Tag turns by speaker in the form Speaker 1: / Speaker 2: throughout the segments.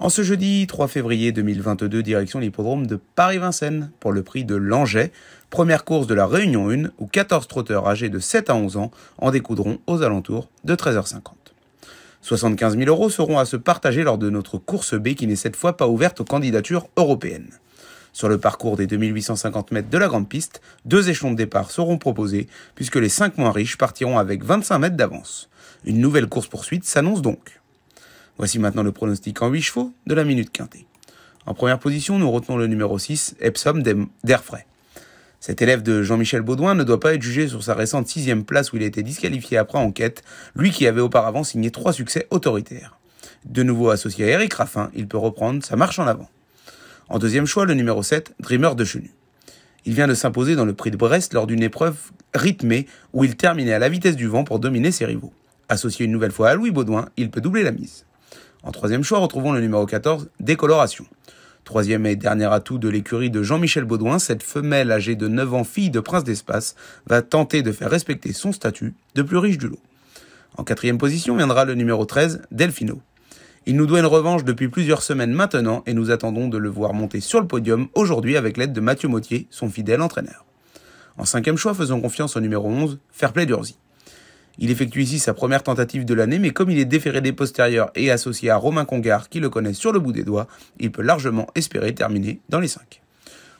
Speaker 1: En ce jeudi 3 février 2022, direction l'hippodrome de Paris-Vincennes pour le prix de Langeais, première course de la Réunion 1 où 14 trotteurs âgés de 7 à 11 ans en découdront aux alentours de 13h50. 75 000 euros seront à se partager lors de notre course B qui n'est cette fois pas ouverte aux candidatures européennes. Sur le parcours des 2850 mètres de la grande piste, deux échelons de départ seront proposés puisque les 5 moins riches partiront avec 25 mètres d'avance. Une nouvelle course poursuite s'annonce donc. Voici maintenant le pronostic en 8 chevaux de la minute quintée. En première position, nous retenons le numéro 6, Epsom d'Airfray. Cet élève de Jean-Michel Baudouin ne doit pas être jugé sur sa récente sixième place où il a été disqualifié après enquête, lui qui avait auparavant signé trois succès autoritaires. De nouveau associé à Eric Raffin, il peut reprendre sa marche en avant. En deuxième choix, le numéro 7, Dreamer de Chenu. Il vient de s'imposer dans le prix de Brest lors d'une épreuve rythmée où il terminait à la vitesse du vent pour dominer ses rivaux. Associé une nouvelle fois à Louis Baudouin, il peut doubler la mise. En troisième choix, retrouvons le numéro 14, Décoloration. Troisième et dernier atout de l'écurie de Jean-Michel Baudouin, cette femelle âgée de 9 ans, fille de prince d'espace, va tenter de faire respecter son statut de plus riche du lot. En quatrième position viendra le numéro 13, Delfino. Il nous doit une revanche depuis plusieurs semaines maintenant et nous attendons de le voir monter sur le podium aujourd'hui avec l'aide de Mathieu Mautier, son fidèle entraîneur. En cinquième choix, faisons confiance au numéro 11, Fairplay d'Urzi. Il effectue ici sa première tentative de l'année, mais comme il est déféré des postérieurs et associé à Romain Congar, qui le connaît sur le bout des doigts, il peut largement espérer terminer dans les 5.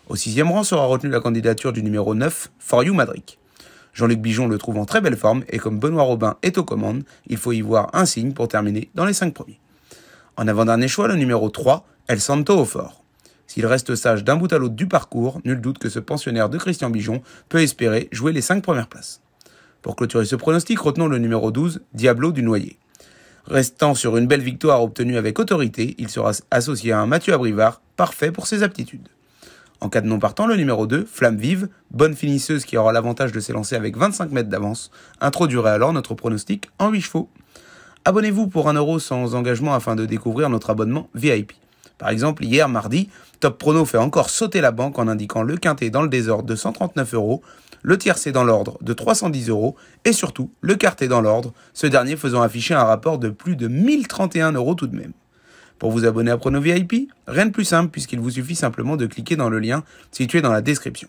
Speaker 1: Au sixième rang sera retenue la candidature du numéro 9, For You Madric. Jean-Luc Bijon le trouve en très belle forme et comme Benoît Robin est aux commandes, il faut y voir un signe pour terminer dans les cinq premiers. En avant-dernier choix, le numéro 3, El Santo au fort. S'il reste sage d'un bout à l'autre du parcours, nul doute que ce pensionnaire de Christian Bijon peut espérer jouer les 5 premières places. Pour clôturer ce pronostic, retenons le numéro 12, Diablo du Noyer. Restant sur une belle victoire obtenue avec autorité, il sera associé à un Mathieu Abrivard, parfait pour ses aptitudes. En cas de non partant, le numéro 2, Flamme Vive, bonne finisseuse qui aura l'avantage de s'élancer avec 25 mètres d'avance, introduirait alors notre pronostic en 8 chevaux. Abonnez-vous pour 1€ sans engagement afin de découvrir notre abonnement VIP. Par exemple, hier mardi, Top Prono fait encore sauter la banque en indiquant le quintet dans le désordre de 139 euros, le tiercé dans l'ordre de 310 euros et surtout le quartet dans l'ordre, ce dernier faisant afficher un rapport de plus de 1031 euros tout de même. Pour vous abonner à Prono VIP, rien de plus simple puisqu'il vous suffit simplement de cliquer dans le lien situé dans la description.